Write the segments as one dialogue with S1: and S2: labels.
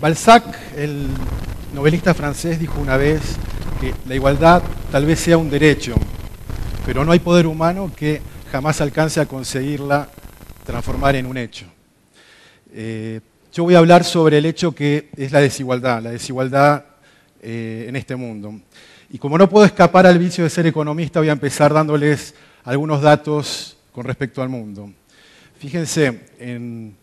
S1: Balzac, el novelista francés dijo una vez que la igualdad tal vez sea un derecho, pero no hay poder humano que jamás alcance a conseguirla transformar en un hecho. Eh, yo voy a hablar sobre el hecho que es la desigualdad, la desigualdad eh, en este mundo. Y como no puedo escapar al vicio de ser economista, voy a empezar dándoles algunos datos con respecto al mundo. Fíjense, en,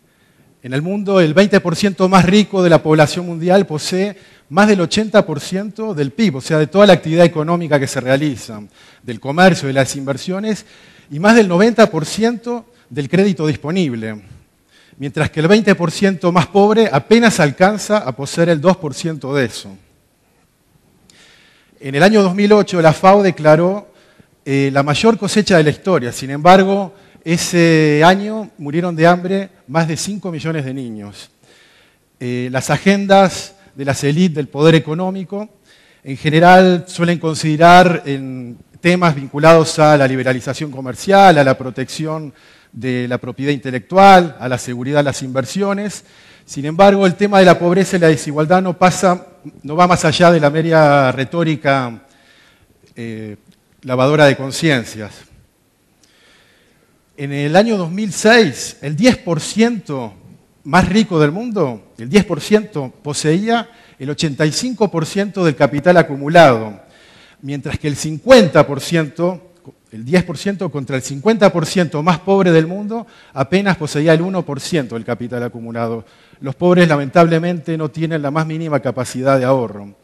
S1: en el mundo el 20% más rico de la población mundial posee más del 80% del PIB, o sea, de toda la actividad económica que se realiza, del comercio, de las inversiones, y más del 90% del crédito disponible, mientras que el 20% más pobre apenas alcanza a poseer el 2% de eso. En el año 2008 la FAO declaró eh, la mayor cosecha de la historia, sin embargo, ese año murieron de hambre más de 5 millones de niños. Eh, las agendas de las élites del poder económico. En general suelen considerar en temas vinculados a la liberalización comercial, a la protección de la propiedad intelectual, a la seguridad de las inversiones. Sin embargo, el tema de la pobreza y la desigualdad no, pasa, no va más allá de la media retórica eh, lavadora de conciencias. En el año 2006, el 10% más rico del mundo, el 10%, poseía el 85% del capital acumulado, mientras que el 50%, el 10% contra el 50% más pobre del mundo, apenas poseía el 1% del capital acumulado. Los pobres lamentablemente no tienen la más mínima capacidad de ahorro.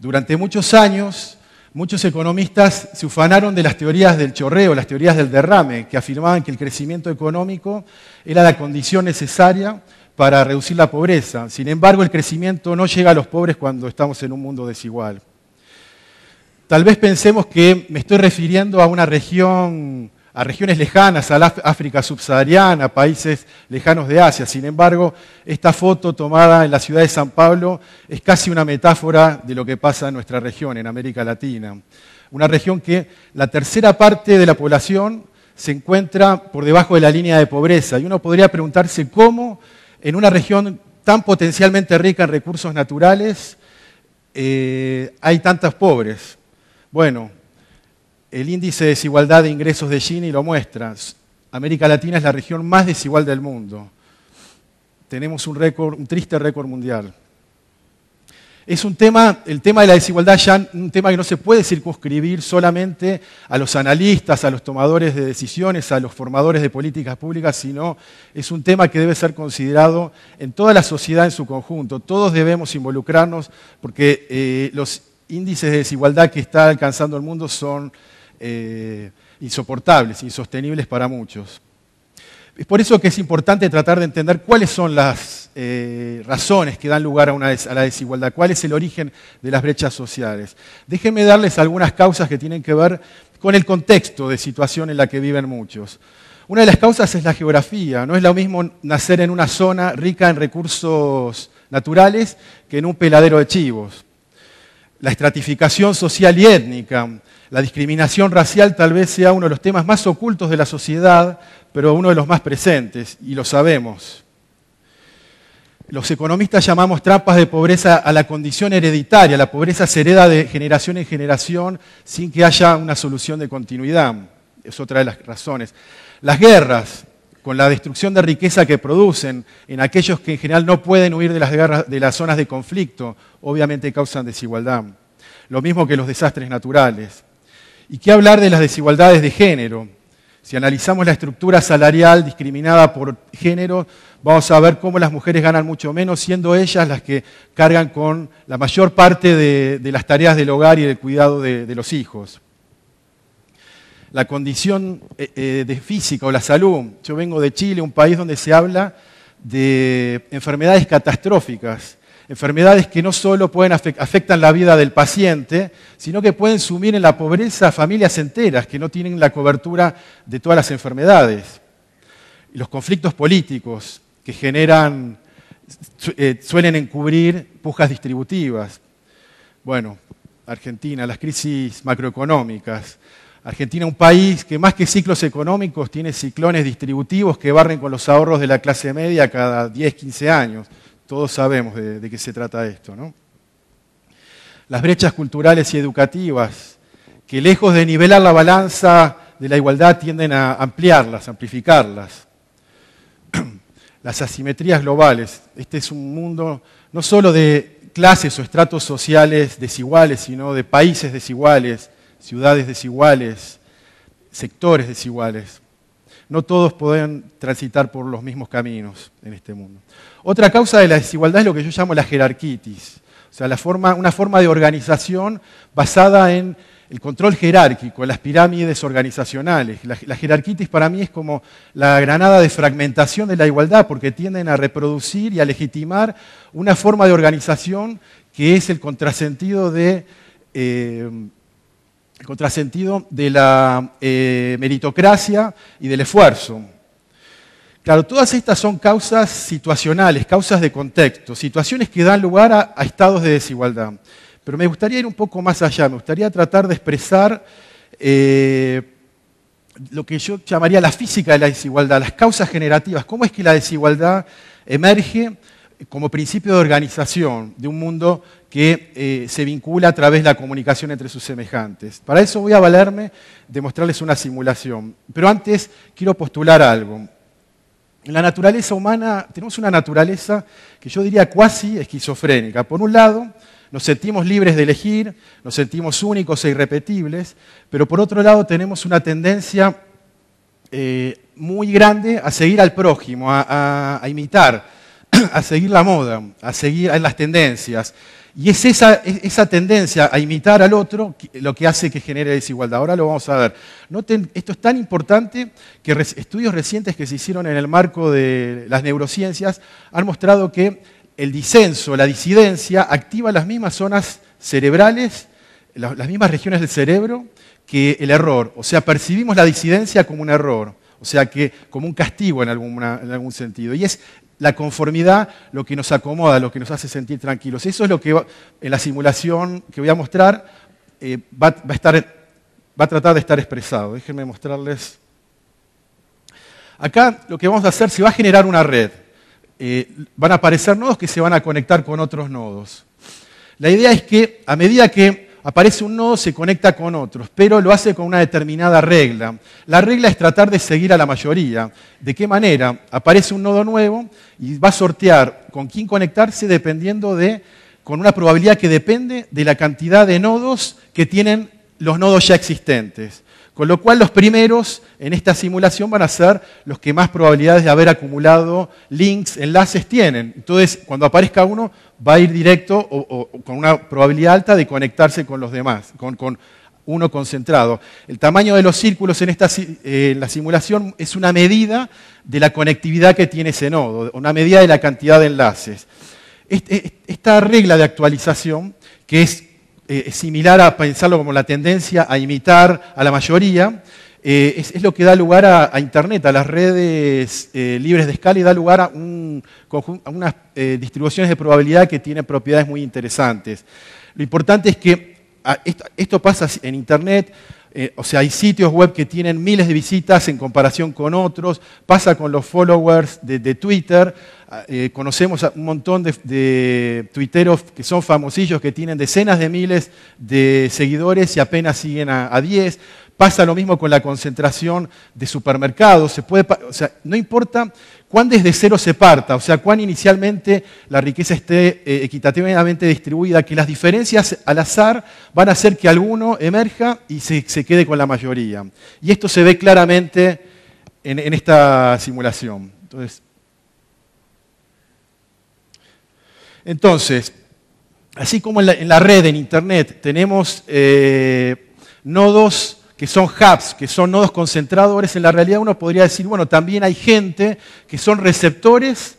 S1: Durante muchos años, Muchos economistas se ufanaron de las teorías del chorreo, las teorías del derrame, que afirmaban que el crecimiento económico era la condición necesaria para reducir la pobreza. Sin embargo, el crecimiento no llega a los pobres cuando estamos en un mundo desigual. Tal vez pensemos que me estoy refiriendo a una región a regiones lejanas, a África subsahariana, a países lejanos de Asia. Sin embargo, esta foto tomada en la ciudad de San Pablo es casi una metáfora de lo que pasa en nuestra región, en América Latina. Una región que la tercera parte de la población se encuentra por debajo de la línea de pobreza. Y uno podría preguntarse cómo en una región tan potencialmente rica en recursos naturales, eh, hay tantas pobres. Bueno, el índice de desigualdad de ingresos de Gini lo muestra. América Latina es la región más desigual del mundo. Tenemos un, récord, un triste récord mundial. Es un tema, el tema de la desigualdad ya un tema que no se puede circunscribir solamente a los analistas, a los tomadores de decisiones, a los formadores de políticas públicas, sino es un tema que debe ser considerado en toda la sociedad en su conjunto. Todos debemos involucrarnos porque eh, los índices de desigualdad que está alcanzando el mundo son eh, insoportables, insostenibles para muchos. Es por eso que es importante tratar de entender cuáles son las eh, razones que dan lugar a, a la desigualdad, cuál es el origen de las brechas sociales. Déjenme darles algunas causas que tienen que ver con el contexto de situación en la que viven muchos. Una de las causas es la geografía. No es lo mismo nacer en una zona rica en recursos naturales que en un peladero de chivos. La estratificación social y étnica. La discriminación racial tal vez sea uno de los temas más ocultos de la sociedad, pero uno de los más presentes, y lo sabemos. Los economistas llamamos trampas de pobreza a la condición hereditaria, la pobreza se hereda de generación en generación sin que haya una solución de continuidad. Es otra de las razones. Las guerras, con la destrucción de riqueza que producen en aquellos que en general no pueden huir de las, de las zonas de conflicto, obviamente causan desigualdad. Lo mismo que los desastres naturales. ¿Y qué hablar de las desigualdades de género? Si analizamos la estructura salarial discriminada por género, vamos a ver cómo las mujeres ganan mucho menos, siendo ellas las que cargan con la mayor parte de, las tareas del hogar y del cuidado de, los hijos. La condición eh, eh, de física o la salud. Yo vengo de Chile, un país donde se habla de enfermedades catastróficas Enfermedades que no solo pueden afectan la vida del paciente, sino que pueden sumir en la pobreza a familias enteras que no tienen la cobertura de todas las enfermedades. Y los conflictos políticos que generan eh, suelen encubrir pujas distributivas. Bueno, Argentina, las crisis macroeconómicas. Argentina, un país que más que ciclos económicos tiene ciclones distributivos que barren con los ahorros de la clase media cada 10, 15 años. Todos sabemos de, qué se trata esto. ¿no? Las brechas culturales y educativas, que lejos de nivelar la balanza de la igualdad tienden a ampliarlas, amplificarlas. Las asimetrías globales. Este es un mundo no solo de clases o estratos sociales desiguales, sino de países desiguales, ciudades desiguales, sectores desiguales. No todos pueden transitar por los mismos caminos en este mundo. Otra causa de la desigualdad es lo que yo llamo la jerarquitis, o sea, una forma de organización basada en el control jerárquico, las pirámides organizacionales. La, jerarquitis para mí es como la granada de fragmentación de la igualdad, porque tienden a reproducir y a legitimar una forma de organización que es el contrasentido de, eh, el contrasentido de la eh, meritocracia y del esfuerzo. Claro, todas estas son causas situacionales, causas de contexto, situaciones que dan lugar a, estados de desigualdad. Pero me gustaría ir un poco más allá, me gustaría tratar de expresar eh, lo que yo llamaría la física de la desigualdad, las causas generativas, cómo es que la desigualdad emerge como principio de organización de un mundo que eh, se vincula a través de la comunicación entre sus semejantes. Para eso voy a valerme de mostrarles una simulación. Pero antes quiero postular algo. En la naturaleza humana tenemos una naturaleza que yo diría cuasi esquizofrénica. Por un lado, nos sentimos libres de elegir, nos sentimos únicos e irrepetibles, pero por otro lado tenemos una tendencia eh, muy grande a seguir al prójimo, a, a imitar, a seguir la moda, a seguir las tendencias. Y es esa, esa, tendencia a imitar al otro lo que hace que genere desigualdad. Ahora lo vamos a ver. esto es tan importante que estudios recientes que se hicieron en el marco de las neurociencias han mostrado que el disenso, la disidencia, activa las mismas zonas cerebrales, las mismas regiones del cerebro que el error. O sea, percibimos la disidencia como un error. O sea que como un castigo en, algún sentido. Y es la conformidad lo que nos acomoda, lo que nos hace sentir tranquilos. Eso es lo que en la simulación que voy a mostrar eh, va, a estar, va a tratar de estar expresado. Déjenme mostrarles. Acá lo que vamos a hacer, se va a generar una red. Eh, van a aparecer nodos que se van a conectar con otros nodos. La idea es que a medida que aparece un nodo, se conecta con otros, pero lo hace con una determinada regla. La regla es tratar de seguir a la mayoría. ¿De qué manera? Aparece un nodo nuevo y va a sortear con quién conectarse dependiendo de, con una probabilidad que depende de la cantidad de nodos que tienen los nodos ya existentes. Con lo cual los primeros en esta simulación van a ser los que más probabilidades de haber acumulado links, enlaces tienen. Entonces, cuando aparezca uno, va a ir directo o, con una probabilidad alta de conectarse con los demás, con, uno concentrado. El tamaño de los círculos eh, en, la simulación es una medida de la conectividad que tiene ese nodo, una medida de la cantidad de enlaces. E-, esta regla de actualización, que eh, es similar a pensarlo como la tendencia a imitar a la mayoría, eh, es, lo que da lugar a, Internet, a las redes eh, libres de escala y da lugar a, unas eh, distribuciones de probabilidad que tienen propiedades muy interesantes. Lo importante es que ah, esto, pasa en Internet, o sea, hay sitios web que tienen miles de visitas en comparación con otros, pasa con los followers de, Twitter, ah, conocemos a un montón de, de tuiteros que son famosillos, que tienen decenas de miles de seguidores y apenas siguen a 10 Pasa lo mismo con la concentración de supermercados. no importa cuán desde cero se parta, o sea, cuán inicialmente la riqueza esté eh, equitativamente distribuida, que las diferencias al azar van a hacer que alguno emerja y se, quede con la mayoría. Y esto se ve claramente en, esta simulación. Entonces, así como en la, red, en Internet, tenemos... Eh, nodos que son hubs, que son nodos concentradores, en la realidad uno podría decir, bueno, también hay gente que son receptores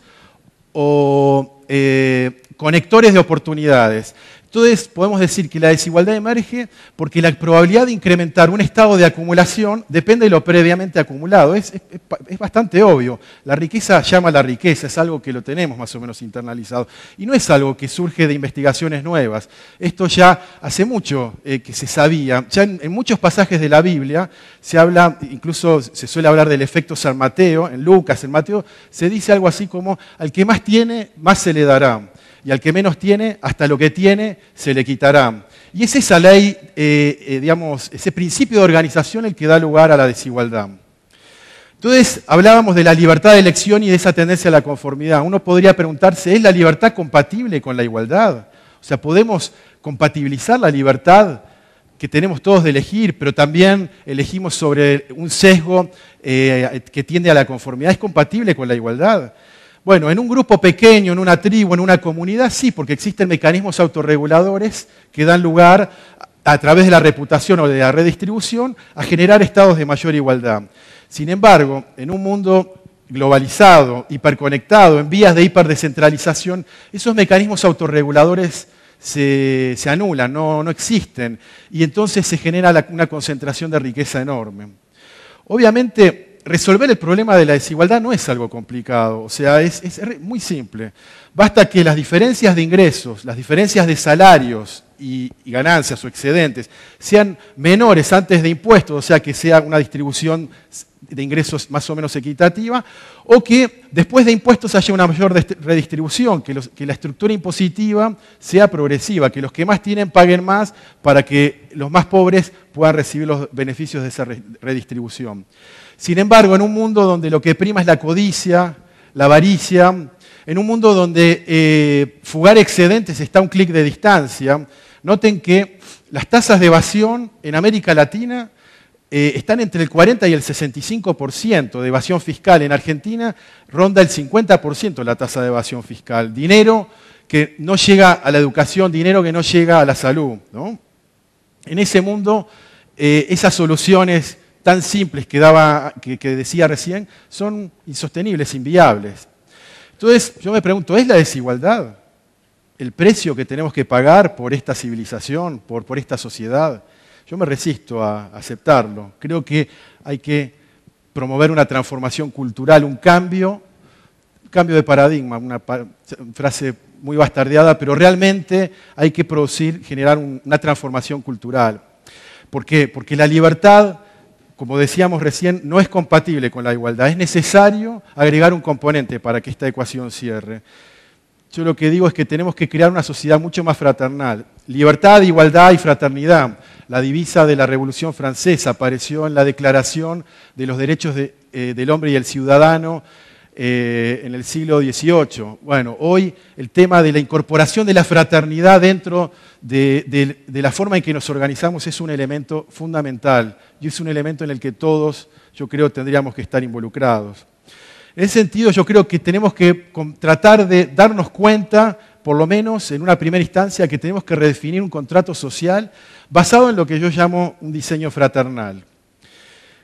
S1: o eh, conectores de oportunidades. Entonces podemos decir que la desigualdad emerge porque la probabilidad de incrementar un estado de acumulación depende de lo previamente acumulado. Es, bastante obvio. La riqueza llama a la riqueza, es algo que lo tenemos más o menos internalizado. Y no es algo que surge de investigaciones nuevas. Esto ya hace mucho eh, que se sabía. Ya en, en muchos pasajes de la Biblia se habla, incluso se suele hablar del efecto San Mateo, en Lucas, en Mateo, se dice algo así como, al que más tiene, más se le dará y al que menos tiene, hasta lo que tiene se le quitará. Y es esa ley, eh, eh, digamos, ese principio de organización el que da lugar a la desigualdad. Entonces, hablábamos de la libertad de elección y de esa tendencia a la conformidad. Uno podría preguntarse, ¿es la libertad compatible con la igualdad? O sea, ¿podemos compatibilizar la libertad que tenemos todos de elegir, pero también elegimos sobre un sesgo eh, que tiende a la conformidad? ¿Es compatible con la igualdad? Bueno, en un grupo pequeño, en una tribu, en una comunidad, sí, porque existen mecanismos autorreguladores que dan lugar a través de la reputación o de la redistribución a generar estados de mayor igualdad. Sin embargo, en un mundo globalizado, hiperconectado, en vías de hiperdescentralización, esos mecanismos autorreguladores se, anulan, no, existen, y entonces se genera una concentración de riqueza enorme. Obviamente, resolver el problema de la desigualdad no es algo complicado, o sea, es, muy simple. Basta que las diferencias de ingresos, las diferencias de salarios y, y, ganancias o excedentes sean menores antes de impuestos, o sea, que sea una distribución de ingresos más o menos equitativa, o que después de impuestos haya una mayor redistribución, que, la estructura impositiva sea progresiva, que los que más tienen paguen más para que los más pobres puedan recibir los beneficios de esa redistribución. Sin embargo, en un mundo donde lo que prima es la codicia, la avaricia, en un mundo donde eh, fugar excedentes está a un clic de distancia, noten que las tasas de evasión en América Latina eh, están entre el 40 y el 65% de evasión fiscal. En Argentina ronda el 50% la tasa de evasión fiscal. Dinero que no llega a la educación, dinero que no llega a la salud. En ese mundo, eh, esas soluciones tan simples que, decía recién son insostenibles, inviables. Entonces, yo me pregunto, ¿es la desigualdad el precio que tenemos que pagar por esta civilización, por esta sociedad? Yo me resisto a aceptarlo. Creo que hay que promover una transformación cultural, un cambio, un cambio de paradigma, una frase muy bastardeada, pero realmente hay que producir, generar una transformación cultural. ¿Por qué? Porque la libertad, como decíamos recién, no es compatible con la igualdad. Es necesario agregar un componente para que esta ecuación cierre. Yo lo que digo es que tenemos que crear una sociedad mucho más fraternal. Libertad, igualdad y fraternidad. La divisa de la Revolución Francesa apareció en la Declaración de los Derechos eh, del Hombre y el Ciudadano eh, en el siglo XVIII. Bueno, hoy el tema de la incorporación de la fraternidad dentro de, la forma en que nos organizamos es un elemento fundamental y es un elemento en el que todos, yo creo, tendríamos que estar involucrados. En ese sentido, yo creo que tenemos que tratar de darnos cuenta por lo menos en una primera instancia, que tenemos que redefinir un contrato social basado en lo que yo llamo un diseño fraternal.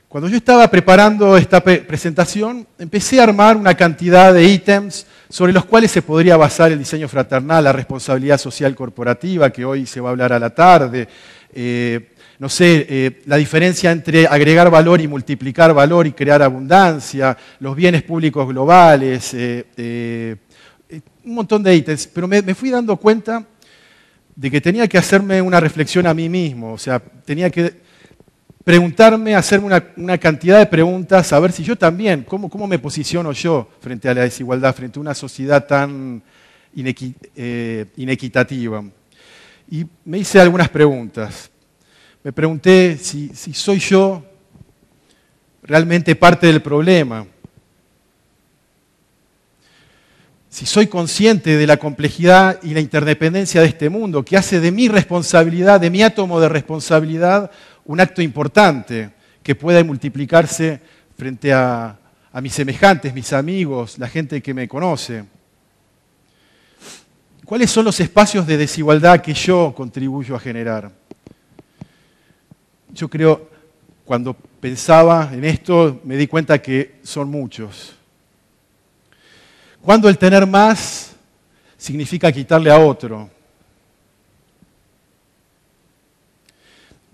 S1: Cuando yo estaba preparando esta presentación, empecé a armar una cantidad de ítems sobre los cuales se podría basar el diseño fraternal, la responsabilidad social corporativa, que hoy se va a hablar a la tarde, eh, no sé, eh, la diferencia entre agregar valor y multiplicar valor y crear abundancia, los bienes públicos globales, eh, un montón de ítems, pero me, fui dando cuenta de que tenía que hacerme una reflexión a mí mismo, o sea, tenía que preguntarme, hacerme una, cantidad de preguntas, a ver si yo también, cómo, cómo, me posiciono yo frente a la desigualdad, frente a una sociedad tan eh, inequitativa. Y me hice algunas preguntas. Me pregunté si soy yo realmente parte del problema si soy consciente de la complejidad y la interdependencia de este mundo, que hace de mi responsabilidad, de mi átomo de responsabilidad, un acto importante que pueda multiplicarse frente a, mis semejantes, mis amigos, la gente que me conoce. ¿Cuáles son los espacios de desigualdad que yo contribuyo a generar? Yo creo, cuando pensaba en esto, me di cuenta que son muchos cuando el tener más significa quitarle a otro.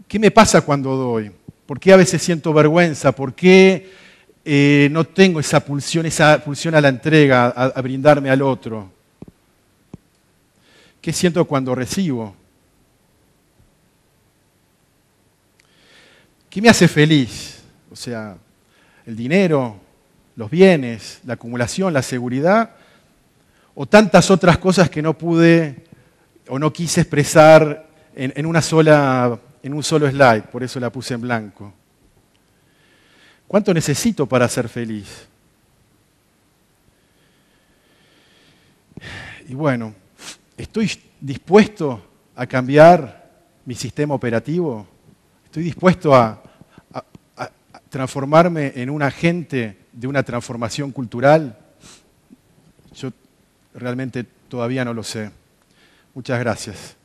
S1: ¿Qué me pasa cuando doy? ¿Por qué a veces siento vergüenza? ¿Por qué eh, no tengo esa pulsión, esa pulsión a la entrega, a, a brindarme al otro? ¿Qué siento cuando recibo? ¿Qué me hace feliz? O sea, el dinero, los bienes, la acumulación, la seguridad, o tantas otras cosas que no pude o no quise expresar en, una sola, en un solo slide, por eso la puse en blanco. ¿Cuánto necesito para ser feliz? Y bueno, ¿estoy dispuesto a cambiar mi sistema operativo? ¿Estoy dispuesto a, a transformarme en un agente de una transformación cultural? Yo realmente todavía no lo sé. Muchas gracias.